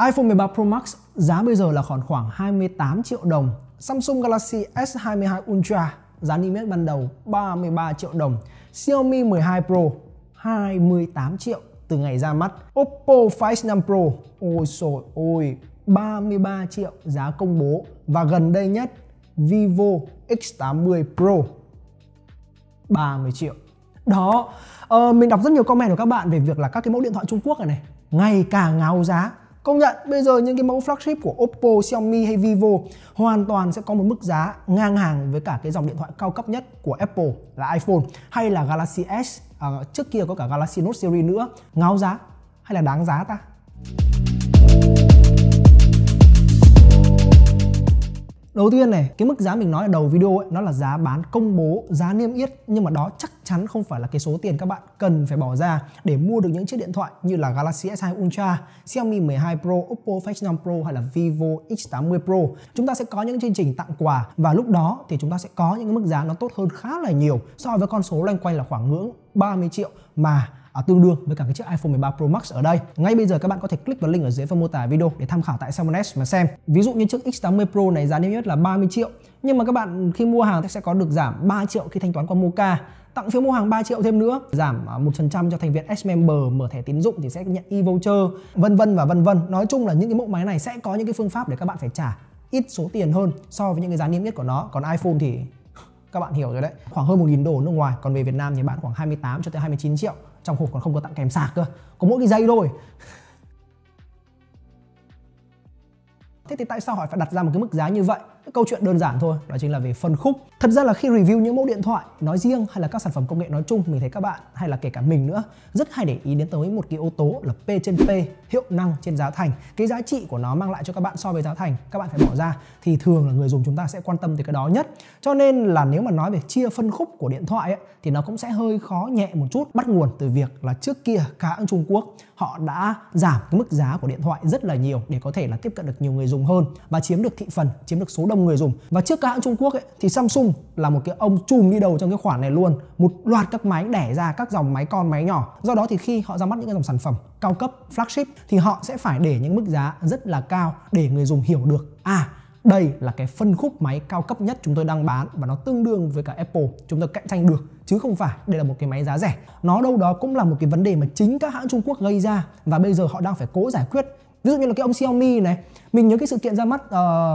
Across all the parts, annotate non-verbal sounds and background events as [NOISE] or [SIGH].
iPhone 13 Pro Max giá bây giờ là khoảng khoảng 28 triệu đồng. Samsung Galaxy S22 Ultra giá niêm yết ban đầu 33 triệu đồng. Xiaomi 12 Pro 28 triệu từ ngày ra mắt. Oppo Find 5 Pro ôi sồi ôi 33 triệu giá công bố và gần đây nhất Vivo X80 Pro 30 triệu. Đó, ờ, mình đọc rất nhiều comment của các bạn về việc là các cái mẫu điện thoại Trung Quốc này này ngày càng ngáo giá Công nhận bây giờ những cái mẫu flagship của Oppo, Xiaomi hay Vivo hoàn toàn sẽ có một mức giá ngang hàng với cả cái dòng điện thoại cao cấp nhất của Apple là iPhone hay là Galaxy S, à, trước kia có cả Galaxy Note series nữa, ngáo giá hay là đáng giá ta? Đầu tiên này, cái mức giá mình nói ở đầu video ấy, nó là giá bán công bố, giá niêm yết nhưng mà đó chắc chắn không phải là cái số tiền các bạn cần phải bỏ ra để mua được những chiếc điện thoại như là Galaxy S2 Ultra, Xiaomi 12 Pro, Oppo Flex 5 Pro hay là Vivo X80 Pro. Chúng ta sẽ có những chương trình tặng quà và lúc đó thì chúng ta sẽ có những mức giá nó tốt hơn khá là nhiều so với con số loanh quanh là khoảng ngưỡng 30 triệu mà à, tương đương với cả cái chiếc iPhone 13 Pro Max ở đây. Ngay bây giờ các bạn có thể click vào link ở dưới phần mô tả video để tham khảo tại Salmonex mà xem. Ví dụ như chiếc X80 Pro này giá niêm yết là 30 triệu nhưng mà các bạn khi mua hàng sẽ có được giảm 3 triệu khi thanh toán qua Moca tặng phiếu mua hàng 3 triệu thêm nữa giảm à, một phần trăm cho thành viên S member mở thẻ tín dụng thì sẽ nhận e-voucher vân vân và vân vân nói chung là những cái mẫu máy này sẽ có những cái phương pháp để các bạn phải trả ít số tiền hơn so với những cái giá niêm yết của nó còn iPhone thì [LAUGHS] các bạn hiểu rồi đấy khoảng hơn 1.000 đô nước ngoài còn về Việt Nam thì bán khoảng 28 cho tới 29 triệu trong hộp còn không có tặng kèm sạc cơ có mỗi cái dây thôi thế thì tại sao họ phải đặt ra một cái mức giá như vậy Câu chuyện đơn giản thôi, đó chính là về phân khúc. Thật ra là khi review những mẫu điện thoại nói riêng hay là các sản phẩm công nghệ nói chung, mình thấy các bạn hay là kể cả mình nữa rất hay để ý đến tới một cái yếu tố là P trên P, hiệu năng trên giá thành. Cái giá trị của nó mang lại cho các bạn so với giá thành các bạn phải bỏ ra thì thường là người dùng chúng ta sẽ quan tâm tới cái đó nhất. Cho nên là nếu mà nói về chia phân khúc của điện thoại ấy, thì nó cũng sẽ hơi khó nhẹ một chút bắt nguồn từ việc là trước kia cả ở Trung Quốc họ đã giảm cái mức giá của điện thoại rất là nhiều để có thể là tiếp cận được nhiều người dùng hơn và chiếm được thị phần, chiếm được số đông không người dùng và trước các hãng Trung Quốc ấy, thì Samsung là một cái ông chùm đi đầu trong cái khoản này luôn một loạt các máy đẻ ra các dòng máy con máy nhỏ do đó thì khi họ ra mắt những cái dòng sản phẩm cao cấp flagship thì họ sẽ phải để những mức giá rất là cao để người dùng hiểu được à đây là cái phân khúc máy cao cấp nhất chúng tôi đang bán và nó tương đương với cả Apple chúng tôi cạnh tranh được chứ không phải đây là một cái máy giá rẻ nó đâu đó cũng là một cái vấn đề mà chính các hãng Trung Quốc gây ra và bây giờ họ đang phải cố giải quyết ví dụ như là cái ông Xiaomi này mình nhớ cái sự kiện ra mắt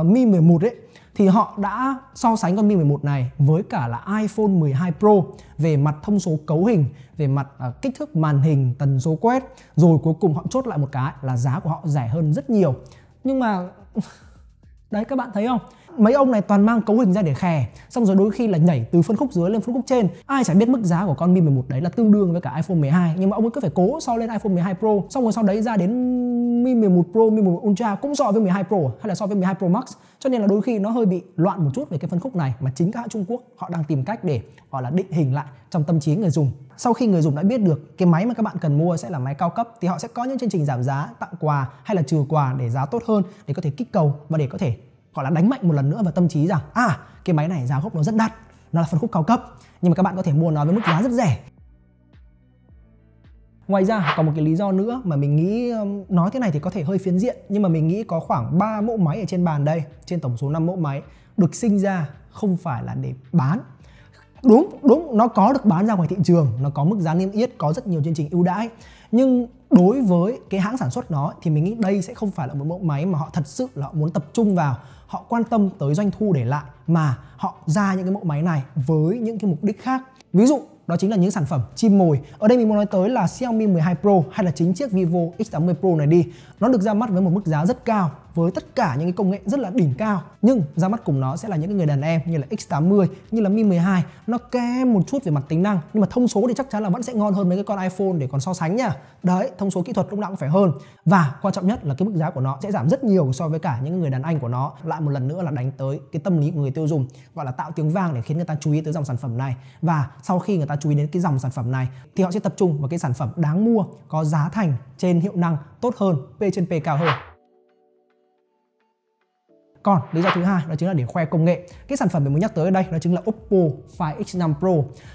uh, Mi 11 ấy thì họ đã so sánh con Mi 11 này với cả là iPhone 12 Pro về mặt thông số cấu hình, về mặt à, kích thước màn hình, tần số quét, rồi cuối cùng họ chốt lại một cái là giá của họ rẻ hơn rất nhiều. Nhưng mà [LAUGHS] đấy các bạn thấy không? mấy ông này toàn mang cấu hình ra để khè xong rồi đôi khi là nhảy từ phân khúc dưới lên phân khúc trên ai chả biết mức giá của con mi 11 đấy là tương đương với cả iPhone 12 nhưng mà ông ấy cứ phải cố so lên iPhone 12 Pro xong rồi sau đấy ra đến mi 11 Pro mi 11 Ultra cũng so với 12 Pro à, hay là so với 12 Pro Max cho nên là đôi khi nó hơi bị loạn một chút về cái phân khúc này mà chính các hãng Trung Quốc họ đang tìm cách để gọi là định hình lại trong tâm trí người dùng sau khi người dùng đã biết được cái máy mà các bạn cần mua sẽ là máy cao cấp thì họ sẽ có những chương trình giảm giá tặng quà hay là trừ quà để giá tốt hơn để có thể kích cầu và để có thể gọi là đánh mạnh một lần nữa vào tâm trí rằng à cái máy này giá gốc nó rất đắt nó là phân khúc cao cấp nhưng mà các bạn có thể mua nó với mức giá rất rẻ Ngoài ra còn một cái lý do nữa mà mình nghĩ nói thế này thì có thể hơi phiến diện nhưng mà mình nghĩ có khoảng 3 mẫu máy ở trên bàn đây, trên tổng số 5 mẫu máy được sinh ra không phải là để bán. Đúng, đúng, nó có được bán ra ngoài thị trường, nó có mức giá niêm yết, có rất nhiều chương trình ưu đãi nhưng đối với cái hãng sản xuất nó thì mình nghĩ đây sẽ không phải là một mẫu máy mà họ thật sự là họ muốn tập trung vào họ quan tâm tới doanh thu để lại mà họ ra những cái mẫu máy này với những cái mục đích khác ví dụ đó chính là những sản phẩm chim mồi. Ở đây mình muốn nói tới là Xiaomi 12 Pro hay là chính chiếc Vivo X80 Pro này đi. Nó được ra mắt với một mức giá rất cao với tất cả những cái công nghệ rất là đỉnh cao nhưng ra mắt cùng nó sẽ là những cái người đàn em như là X80 như là Mi 12 nó kém một chút về mặt tính năng nhưng mà thông số thì chắc chắn là vẫn sẽ ngon hơn mấy cái con iPhone để còn so sánh nha đấy thông số kỹ thuật lúc nào cũng phải hơn và quan trọng nhất là cái mức giá của nó sẽ giảm rất nhiều so với cả những người đàn anh của nó lại một lần nữa là đánh tới cái tâm lý của người tiêu dùng gọi là tạo tiếng vang để khiến người ta chú ý tới dòng sản phẩm này và sau khi người ta chú ý đến cái dòng sản phẩm này thì họ sẽ tập trung vào cái sản phẩm đáng mua có giá thành trên hiệu năng tốt hơn p trên p cao hơn còn lý do thứ hai đó chính là để khoe công nghệ. Cái sản phẩm mình muốn nhắc tới ở đây đó chính là Oppo Find X5 Pro.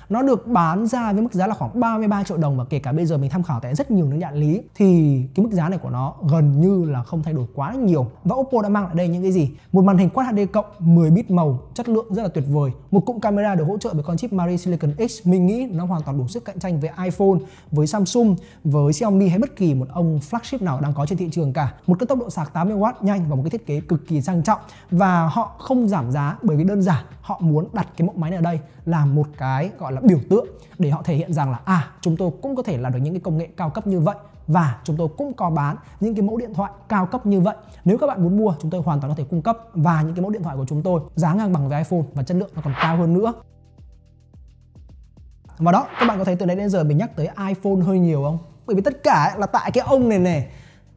Nó được bán ra với mức giá là khoảng 33 triệu đồng và kể cả bây giờ mình tham khảo tại rất nhiều những nhãn lý thì cái mức giá này của nó gần như là không thay đổi quá nhiều. Và Oppo đã mang lại đây những cái gì? Một màn hình Quad HD cộng 10 bit màu, chất lượng rất là tuyệt vời. Một cụm camera được hỗ trợ bởi con chip Mari Silicon X. Mình nghĩ nó hoàn toàn đủ sức cạnh tranh với iPhone, với Samsung, với Xiaomi hay bất kỳ một ông flagship nào đang có trên thị trường cả. Một cái tốc độ sạc 80W nhanh và một cái thiết kế cực kỳ sang trọng và họ không giảm giá bởi vì đơn giản họ muốn đặt cái mẫu máy này ở đây là một cái gọi là biểu tượng để họ thể hiện rằng là à chúng tôi cũng có thể làm được những cái công nghệ cao cấp như vậy và chúng tôi cũng có bán những cái mẫu điện thoại cao cấp như vậy. Nếu các bạn muốn mua, chúng tôi hoàn toàn có thể cung cấp và những cái mẫu điện thoại của chúng tôi giá ngang bằng với iPhone và chất lượng nó còn cao hơn nữa. Và đó, các bạn có thấy từ nãy đến giờ mình nhắc tới iPhone hơi nhiều không? Bởi vì tất cả là tại cái ông này này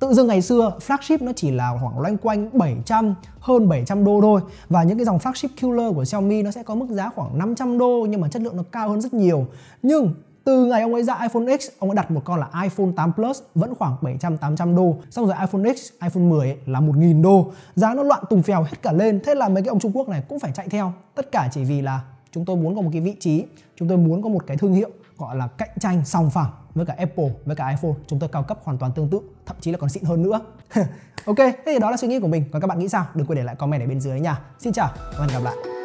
tự dưng ngày xưa flagship nó chỉ là khoảng loanh quanh 700 hơn 700 đô thôi và những cái dòng flagship killer của Xiaomi nó sẽ có mức giá khoảng 500 đô nhưng mà chất lượng nó cao hơn rất nhiều nhưng từ ngày ông ấy ra iPhone X, ông ấy đặt một con là iPhone 8 Plus vẫn khoảng 700 800 đô. Xong rồi iPhone X, iPhone 10 ấy, là 000 đô. Giá nó loạn tùng phèo hết cả lên. Thế là mấy cái ông Trung Quốc này cũng phải chạy theo. Tất cả chỉ vì là chúng tôi muốn có một cái vị trí, chúng tôi muốn có một cái thương hiệu gọi là cạnh tranh song phẳng với cả Apple với cả iPhone chúng tôi cao cấp hoàn toàn tương tự thậm chí là còn xịn hơn nữa [LAUGHS] ok thế thì đó là suy nghĩ của mình còn các bạn nghĩ sao đừng quên để lại comment ở bên dưới nha xin chào và hẹn gặp lại